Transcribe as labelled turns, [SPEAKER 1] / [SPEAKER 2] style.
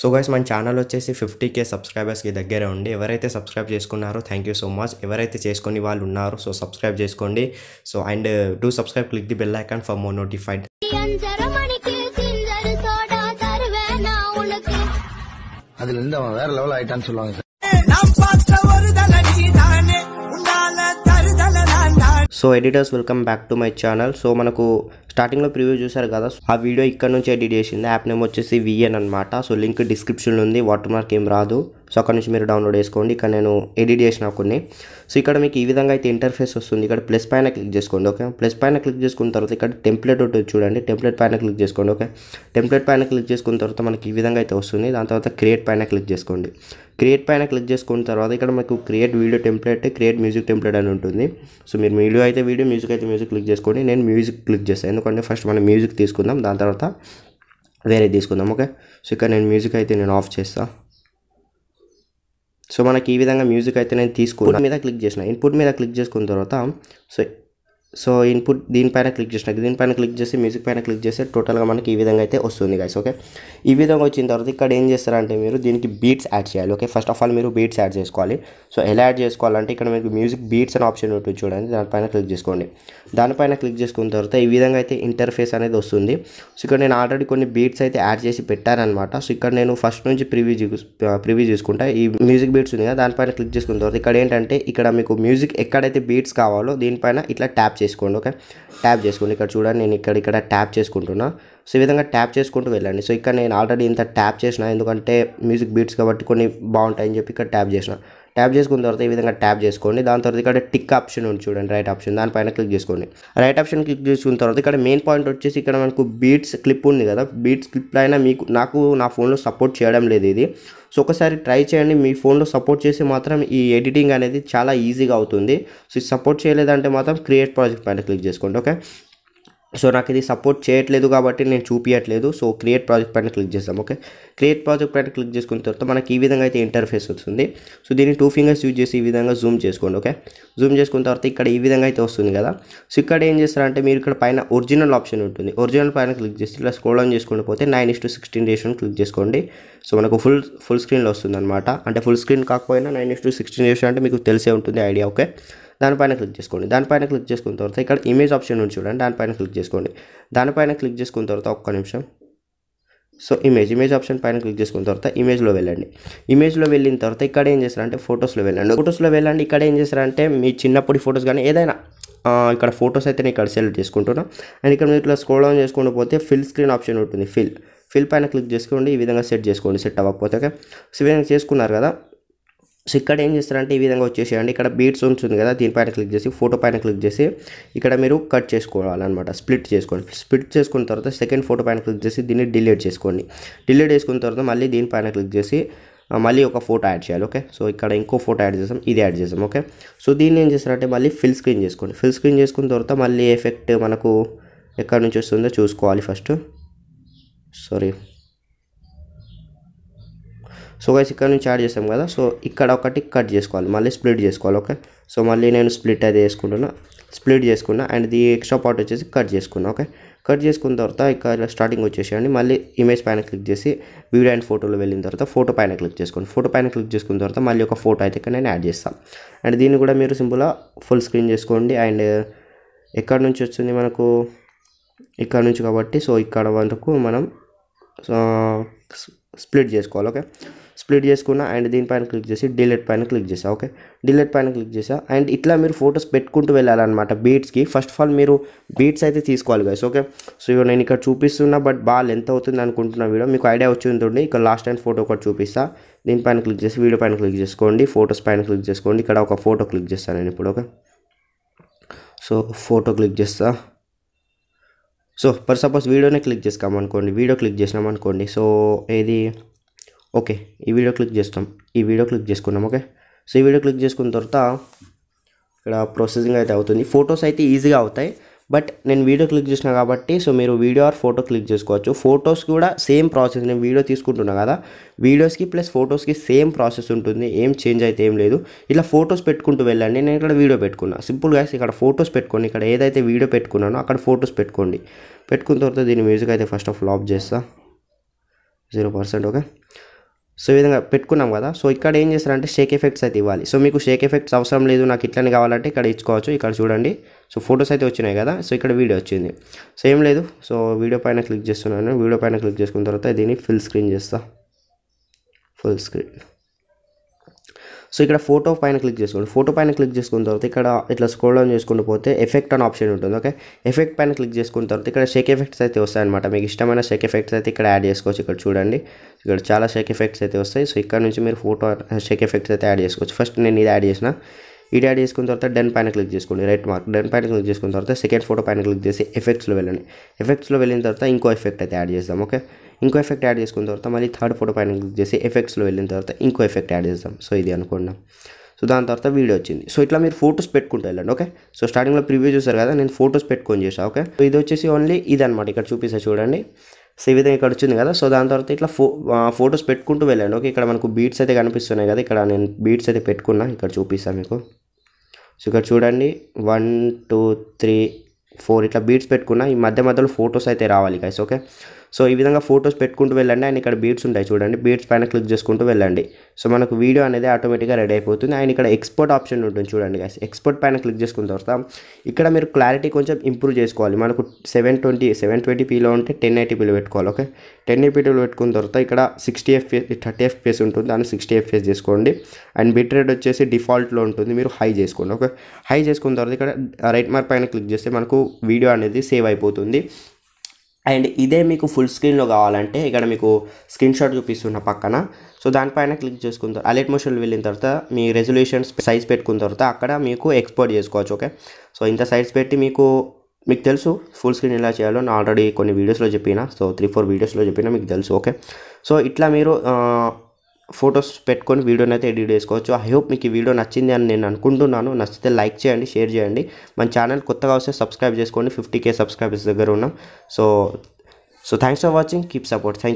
[SPEAKER 1] so guys మన channel వచ్చేసి fifty K సబ్స్క్రైబర్స్కి దగ్గర ఉండి ఎవరైతే సబ్స్క్రైబ్ చేసుకున్నారో థ్యాంక్ యూ సో మచ్ ఎవరైతే చేసుకుని వాళ్ళు ఉన్నారో సో సబ్స్క్రైబ్ చేసుకోండి so and do subscribe click the bell icon for more notified அதுல இருந்து அவன் items so editors welcome back to my channel so మనకు స్టార్టింగ్లో ప్రివ్యూ చూసారు కదా ఆ వీడియో ఇక్కడ నుంచి ఎడిట్ చేసింది యాప్ నేమ్ వచ్చేసి విఎన్ అనమాట సో లింక్ డిస్క్రిప్షన్లో ఉంది వాటర్ మార్క్ ఏం రాదు సో అక్కడ నుంచి మీరు డౌన్లోడ్ చేసుకోండి ఇక్కడ నేను ఎడిట్ చేసిన కొన్ని సో ఇక్కడ మీకు ఈ విధంగా అయితే ఇంటర్ఫేస్ వస్తుంది ఇక్కడ ప్లస్ పైన క్లిక్ చేసుకోండి ఓకే ప్లస్ పైన క్లిక్ చేసుకున్న తర్వాత ఇక్కడ టెంప్లెట్ ఒకటి చూడండి టెంప్లెట్ పైన క్లిక్ చేసుకోండి ఓకే టెంప్లెట్ పైన క్లిక్ చేసుకున్న తర్వాత మనకి ఈ విధంగా అయితే వస్తుంది దాని తర్వాత క్రియేట్ పైన క్లిక్ చేసుకోండి క్రియేట్ పైన క్లిక్ చేసుకున్న తర్వాత ఇక్కడ మనకు create video template create music template అని ఉంటుంది సో మీరు వీడియో అయితే వీడియో మ్యూజిక్ అయితే మ్యూజిక్ క్లిక్ చేసుకోండి నేను మ్యూజిక్ క్లిక్ చేస్తాను ఎందుకంటే చెప్పండి ఫస్ట్ మనం మ్యూజిక్ తీసుకుందాం దాని తర్వాత వేరే తీసుకుందాం ఓకే సో ఇక్కడ నేను మ్యూజిక్ అయితే నేను ఆఫ్ చేస్తాను సో మనకి ఈ విధంగా మ్యూజిక్ అయితే నేను తీసుకున్నా మీద క్లిక్ చేసిన ఇన్పుట్ మీద క్లిక్ చేసుకున్న తర్వాత సో సో ఇన్పుట్ దీనిపైన క్లిక్ చేసినాక దీనిపైన క్లిక్ చేసి మ్యూజిక్ పైన క్లిక్ చేస్తే టోటల్గా మనకి ఈ విధంగా అయితే వస్తుంది గైస్ ఓకే ఈ విధంగా వచ్చిన తర్వాత ఇక్కడ ఏం చేస్తారంటే మీరు దీనికి బీట్స్ యాడ్ చేయాలి ఓకే ఫస్ట్ ఆఫ్ ఆల్ మీరు బీట్స్ యాడ్ చేసుకోవాలి సో ఎలా యాడ్ చేసుకోవాలంటే ఇక్కడ మీకు మ్యూజిక్ బీట్స్ అనే ఆప్షన్ ఉంటుంది చూడండి దానిపైన క్లిక్ చేసుకోండి దానిపైన క్లిక్ చేసుకున్న తర్వాత ఈ విధంగా అయితే ఇంటర్ఫేస్ అనేది వస్తుంది సో ఇక్కడ నేను ఆల్రెడీ కొన్ని బీట్స్ అయితే యాడ్ చేసి పెట్టానమాట సో ఇక్కడ నేను ఫస్ట్ నుంచి ప్రివ్యూ ప్రివ్యూ చూసుకుంటా ఈ మ్యూజిక్ బీట్స్ ఉంది కదా దానిపైన క్లిక్ చేసుకున్న తర్వాత ఇక్కడ ఏంటంటే ఇక్కడ మీకు మ్యూజిక్ ఎక్కడైతే బీట్స్ కావాలో దీనిపైన ఇట్లా ట్యాప్ చేసుకోండి ఓకే ట్యాప్ చేసుకోండి ఇక్కడ చూడండి నేను ఇక్కడ ఇక్కడ ట్యాప్ చేసుకుంటున్నా సో ఈ విధంగా ట్యాప్ చేసుకుంటూ వెళ్ళండి సో ఇక్కడ నేను ఆల్రెడీ ఇంత ట్యాప్ చేసిన ఎందుకంటే మ్యూజిక్ బీట్స్ కాబట్టి కొన్ని బాగుంటాయని చెప్పి ఇక్కడ ట్యాప్ చేసిన ట్యాప్ చేసుకున్న తర్వాత ఈ విధంగా ట్యాప్ చేసుకోండి దాని తర్వాత ఇక్కడ టిక్ ఆప్షన్ ఉంది చూడండి రైట్ ఆప్షన్ దానిపైన క్లిక్ చేసుకోండి రైట్ ఆప్షన్ క్లిక్ చేసుకున్న తర్వాత ఇక్కడ మెయిన్ పాయింట్ వచ్చేసి ఇక్కడ మనకు బీట్స్ క్లిప్ ఉంది కదా బీట్స్ క్లిప్ అయినా మీకు నాకు నా ఫోన్లో సపోర్ట్ చేయడం లేదు ఇది సో ఒకసారి ట్రై చేయండి మీ ఫోన్లో సపోర్ట్ చేసి మాత్రం ఈ ఎడిటింగ్ అనేది చాలా ఈజీగా అవుతుంది సో సపోర్ట్ చేయలేదంటే మాత్రం క్రియేట్ ప్రాజెక్ట్ పైన క్లిక్ చేసుకోండి ఓకే సో నాకు ఇది సపోర్ట్ చేయట్లేదు కాబట్టి నేను చూపించట్లేదు సో క్రియేట్ ప్రాజెక్ట్ పైన క్లిక్ చేస్తాం ఓకే క్రియేట్ ప్రాజెక్ట్ పైన క్లిక్ చేసుకున్న తర్వాత మనకి ఈ విధంగా అయితే ఇంటర్ఫేస్ వస్తుంది సో దీన్ని టూ ఫింగర్స్ యూజ్ చేసి ఈ విధంగా జూమ్ చేసుకోండి ఓకే జూమ్ చేసుకున్న తర్వాత ఇక్కడ ఈ విధంగా అయితే వస్తుంది కదా సో ఇక్కడ ఏం చేస్తారంటే మీరు ఇక్కడ పైన ఒరిజినల్ ఆప్షన్ ఉంటుంది ఒరిజినల్ పైన క్లిక్ చేసి ఇలా స్క్రోల్ ఆన్ చేసుకుంటూ పోతే నైన్ ఇస్ టు సిక్స్టీన్ రేషన్ క్లిక్ చేసుకోండి సో మనకు ఫుల్ ఫుల్ స్క్రీన్లో వస్తుంది అనమాట అంటే ఫుల్ స్క్రీన్ కాకపోయినా నైన్ ఇస్ టు సిక్స్టీన్ రేషన్ అంటే మీకు తెలిసే ఉంటుంది ఐడియా ఓకే దానిపైన క్లిక్ చేసుకోండి దానిపైన క్లిక్ చేసుకున్న తర్వాత ఇక్కడ ఇమేజ్ ఆప్షన్ ఉంది చూడండి దానిపైన క్లిక్ చేసుకోండి దానిపైన క్లిక్ చేసుకున్న తర్వాత ఒక్క నిమిషం సో ఇమేజ్ ఇమేజ్ ఆప్షన్ పైన క్లిక్ చేసుకున్న తర్వాత ఇమేజ్లో వెళ్ళండి ఇమేజ్లో వెళ్ళిన తర్వాత ఇక్కడ ఏం చేస్తారంటే ఫొటోస్లో వెళ్ళండి ఫొటోస్లో వెళ్ళండి ఇక్కడ ఏం చేస్తారంటే మీ చిన్నప్పటి ఫొటోస్ కానీ ఏదైనా ఇక్కడ ఫొటోస్ అయితే నేను ఇక్కడ సెలెక్ట్ చేసుకుంటున్నాను అండ్ ఇక్కడ మీరు ఇట్లా స్క్రోల్ డౌన్ చేసుకుంటూ పోతే ఫిల్ స్క్రీన్ ఆప్షన్ ఉంటుంది ఫిల్ ఫిల్ పైన క్లిక్ చేసుకోండి ఈ విధంగా సెట్ చేసుకోండి సెట్ అవ్వకపోతే ఓకే సో విధంగా చేసుకున్నారు కదా సో ఇక్కడ ఏం చేస్తారంటే ఈ విధంగా వచ్చేసేయండి ఇక్కడ బీట్స్ ఉంటుంది కదా దీనిపైన క్లిక్ చేసి ఫోటో పైన క్లిక్ చేసి ఇక్కడ మీరు కట్ చేసుకోవాలన్నమాట స్ప్లిట్ చేసుకోండి స్ప్లిట్ చేసుకున్న తర్వాత సెకండ్ ఫోటో పైన క్లిక్ చేసి దీన్ని డిలీట్ చేసుకోండి డిలీట్ చేసుకున్న తర్వాత మళ్ళీ దీనిపైన క్లిక్ చేసి మళ్ళీ ఒక ఫోటో యాడ్ చేయాలి ఓకే సో ఇక్కడ ఇంకో ఫోటో యాడ్ చేసాం ఇది యాడ్ చేసాం ఓకే సో దీన్ని ఏం చేస్తారంటే మళ్ళీ ఫిల్ స్క్రీన్ చేసుకోండి ఫిల్ స్క్రీన్ చేసుకున్న తర్వాత మళ్ళీ ఎఫెక్ట్ మనకు ఎక్కడి నుంచి వస్తుందో చూసుకోవాలి ఫస్ట్ సారీ సో గైస్ ఇక్కడ నుంచి యాడ్ చేసాం కదా సో ఇక్కడ ఒకటి కట్ చేసుకోవాలి మళ్ళీ స్ప్లిట్ చేసుకోవాలి ఓకే సో మళ్ళీ నేను స్ప్లిట్ అయితే వేసుకుంటున్న స్ప్లిట్ చేసుకున్నా అండ్ ది ఎక్స్ట్రా పార్ట్ వచ్చేసి కట్ చేసుకున్నా ఓకే కట్ చేసుకున్న తర్వాత ఇక్కడ స్టార్టింగ్ వచ్చేసేయండి మళ్ళీ ఇమేజ్ పైన క్లిక్ చేసి వీడియో అండ్ ఫోటోలో వెళ్ళిన తర్వాత ఫోటో పైన క్లిక్ చేసుకోండి ఫోటో పైన క్లిక్ చేసుకున్న తర్వాత మళ్ళీ ఒక ఫోటో అయితే ఇక్కడ నేను యాడ్ చేస్తాను అండ్ దీన్ని కూడా మీరు సింపుల్గా ఫుల్ స్క్రీన్ చేసుకోండి అండ్ ఎక్కడ నుంచి వచ్చింది మనకు ఇక్కడ నుంచి కాబట్టి సో ఇక్కడ వరకు మనం స్ప్లిట్ చేసుకోవాలి ఓకే స్ప్లిట్ చేసుకున్నా అండ్ దీనిపైన క్లిక్ చేసి డిలెట్ పైన క్లిక్ చేసా ఓకే డిలెట్ పైన క్లిక్ చేసా అండ్ ఇట్లా మీరు ఫొటోస్ పెట్టుకుంటూ వెళ్ళాలన్నమాట బీట్స్కి ఫస్ట్ ఆఫ్ ఆల్ మీరు బీట్స్ అయితే తీసుకోవాలి గైస్ ఓకే సో నేను ఇక్కడ చూపిస్తున్నా బట్ బాల్ ఎంత అవుతుంది అనుకుంటున్నా వీడియో మీకు ఐడియా వచ్చి ఉంటుంది ఇక్కడ లాస్ట్ టైం ఫోటో ఒకటి చూపిస్తా దీనిపైన క్లిక్ చేసి వీడియో పైన క్లిక్ చేసుకోండి ఫొటోస్ పైన క్లిక్ చేసుకోండి ఇక్కడ ఒక ఫోటో క్లిక్ చేస్తాను నేను ఇప్పుడు ఓకే సో ఫోటో క్లిక్ చేస్తా సో ఫర్ సపోజ్ వీడియోనే క్లిక్ చేసుకోమనుకోండి వీడియో క్లిక్ చేసినామనుకోండి సో ఏది ఓకే ఈ వీడియో క్లిక్ చేస్తాం ఈ వీడియో క్లిక్ చేసుకున్నాం ఓకే సో ఈ వీడియో క్లిక్ చేసుకున్న తర్వాత ఇక్కడ ప్రొసెసింగ్ అయితే అవుతుంది ఫొటోస్ అయితే ఈజీగా అవుతాయి బట్ నేను వీడియో క్లిక్ చేసిన కాబట్టి సో మీరు వీడియో ఆర్ ఫోటో క్లిక్ చేసుకోవచ్చు ఫొటోస్ కూడా సేమ్ ప్రాసెస్ నేను వీడియో తీసుకుంటున్నా కదా వీడియోస్కి ప్లస్ ఫొటోస్కి సేమ్ ప్రాసెస్ ఉంటుంది ఏం చేంజ్ అయితే ఏం లేదు ఇట్లా ఫొటోస్ పెట్టుకుంటూ వెళ్ళండి నేను ఇక్కడ వీడియో పెట్టుకున్నా సింపుల్ ఇక్కడ ఫొటోస్ పెట్టుకోండి ఇక్కడ ఏదైతే వీడియో పెట్టుకున్నానో అక్కడ ఫొటోస్ పెట్టుకోండి పెట్టుకున్న తర్వాత దీని మ్యూజిక్ అయితే ఫస్ట్ ఆఫ్ ఆల్ ఆఫ్ చేస్తా జీరో పర్సెంట్ ఓకే సో ఈ విధంగా పెట్టుకున్నాం కదా సో ఇక్కడ ఏం చేస్తారంటే షేక్ ఎఫెక్ట్స్ అయితే ఇవ్వాలి సో మీకు షేక్ ఎఫెక్ట్స్ అవసరం లేదు నాకు ఇట్లనే కావాలంటే ఇక్కడ ఇచ్చుకోవచ్చు ఇక్కడ చూడండి సో ఫొటోస్ అయితే వచ్చినాయి కదా సో ఇక్కడ వీడియో వచ్చింది సో ఏం లేదు సో వీడియో పైన క్లిక్ చేస్తున్నాను వీడియో పైన క్లిక్ చేసుకున్న తర్వాత దీన్ని ఫుల్ స్క్రీన్ చేస్తాను ఫుల్ స్క్రీన్ సో ఇక్కడ ఫోటో పైన క్లిక్ చేసుకోండి ఫోటో పైన క్లిక్ చేసుకున్న తర్వాత ఇక్కడ ఇట్లా స్క్రోల్ డౌన్ చేసుకుంటూ పోతే ఎఫెక్ట్ అని ఆప్షన్ ఉంటుంది ఓకే ఎఫెక్ట్ పైన క్లిక్ చేసుకున్న తర్వాత ఇక్కడ షేక్ ఎఫెక్ట్స్ అయితే వస్తాయన్నమాట మీకు ఇష్టమైన షేక్ ఎఫెక్ట్స్ అయితే ఇక్కడ యాడ్ చేసుకోవచ్చు ఇక్కడ చూడండి ఇక్కడ చాలా షేక్ ఎఫెక్ట్స్ అయితే వస్తాయి సో ఇక్కడ నుంచి మీరు ఫోటో షేక్ ఎఫెక్ట్స్ అయితే యాడ్ చేసుకోవచ్చు ఫస్ట్ నేను ఇది యాడ్ చేసిన ఇది యాడ్ చేసుకున్న తర్వాత డెన్ పైన క్లిక్ చేసుకోండి రైట్ మార్క్ డెన్ పైన క్లిక్ చేసుకున్న తర్వాత సెకండ్ ఫోటో పైన క్లిక్ చేసి ఎఫెక్ట్స్లో వెళ్ళండి ఎఫెక్ట్స్లో వెళ్ళిన తర్వాత ఇంకో ఎఫెక్ట్ అయితే యాడ్ చేద్దాం ఓకే ఇంకో ఎఫెక్ట్ యాడ్ చేసుకున్న తర్వాత మళ్ళీ థర్డ్ ఫోటో పైన క్లిక్ చేసి ఎఫెక్ట్స్లో వెళ్ళిన తర్వాత ఇంకో ఎఫెక్ట్ యాడ్ చేద్దాం సో ఇది అనుకున్నాం సో దాని తర్వాత వీడియో వచ్చింది సో ఇట్లా మీరు ఫొటోస్ పెట్టుకుంటూ వెళ్ళండి ఓకే సో స్టార్టింగ్లో ప్రివ్యూ చూసారు కదా నేను ఫొటోస్ పెట్టుకొని చేసా ఓకే సో ఇది వచ్చేసి ఓన్లీ ఇది అనమాట ఇక్కడ చూపిస్తా చూడండి సో ఈ విధంగా ఇక్కడ వచ్చింది కదా సో దాని తర్వాత ఇట్లా ఫో ఫొటోస్ పెట్టుకుంటూ వెళ్ళండి ఓకే ఇక్కడ మనకు బీట్స్ అయితే కనిపిస్తున్నాయి కదా ఇక్కడ నేను బీట్స్ అయితే పెట్టుకున్నా ఇక్కడ చూపిస్తాను మీకు సో ఇక్కడ చూడండి వన్ టూ త్రీ ఫోర్ ఇట్లా బీట్స్ పెట్టుకున్నా ఈ మధ్య మధ్యలో ఫొటోస్ అయితే రావాలి కైస్ ఓకే సో ఈ విధంగా ఫొటోస్ పెట్టుకుంటూ వెళ్ళండి అండ్ ఇక్కడ బీట్స్ ఉంటాయి చూడండి బీట్స్ పైన క్లిక్ చేసుకుంటూ వెళ్ళండి సో మనకు వీడియో అనేది ఆటోమేటిక్గా రెడీ అయిపోతుంది అండ్ ఇక్కడ ఎక్స్పోర్ట్ ఆప్షన్ ఉంటుంది చూడండి గాయస్ ఎక్స్పోర్ట్ పైన క్లిక్ చేసుకున్న తర్వాత ఇక్కడ మీరు క్లారిటీ కొంచెం ఇంప్రూవ్ చేసుకోవాలి మనకు సెవెన్ ట్వంటీ సెవెన్ ట్వంటీ పీలో ఉంటే టెన్ ఎయిటీ పీలో పెట్టుకోవాలి ఓకే టెన్ పీలో పెట్టుకున్న తర్వాత ఇక్కడ సిక్స్టీ ఎఫ్పిఎస్ థర్టీ ఎఫ్పిఎస్ ఉంటుంది దాన్ని సిక్స్టీ ఎఫ్పిఎస్ చేసుకోండి అండ్ బిట్ రేట్ వచ్చేసి డిఫాల్ట్లో ఉంటుంది మీరు హై చేసుకోండి ఓకే హై చేసుకున్న తర్వాత ఇక్కడ రైట్ మార్క్ పైన క్లిక్ చేస్తే మనకు వీడియో అనేది సేవ్ అయిపోతుంది అండ్ ఇదే మీకు ఫుల్ స్క్రీన్లో కావాలంటే ఇక్కడ మీకు స్క్రీన్ షాట్ చూపిస్తున్న పక్కన సో దానిపైన క్లిక్ చేసుకున్న తర్వాత అలెట్ మోషన్ వెళ్ళిన తర్వాత మీ రెజల్యూషన్ సైజ్ పెట్టుకున్న తర్వాత అక్కడ మీకు ఎక్స్పోర్ట్ చేసుకోవచ్చు ఓకే సో ఇంత సైజ్ పెట్టి మీకు మీకు తెలుసు ఫుల్ స్క్రీన్ ఎలా చేయాలో నేను ఆల్రెడీ కొన్ని వీడియోస్లో చెప్పిన సో త్రీ ఫోర్ వీడియోస్లో చెప్పిన మీకు తెలుసు ఓకే సో ఇట్లా మీరు ఫొటోస్ పెట్టుకొని వీడియోని అయితే ఎడిట్ చేసుకోవచ్చు ఐ హోప్ మీకు ఈ వీడియో నచ్చింది అని నేను అనుకుంటున్నాను నచ్చితే లైక్ చేయండి షేర్ చేయండి మన ఛానల్ కొత్తగా వస్తే సబ్స్క్రైబ్ చేసుకోండి ఫిఫ్టీ కే సబ్స్క్రైబర్స్ దగ్గర ఉన్నాం so so thanks for watching keep support thank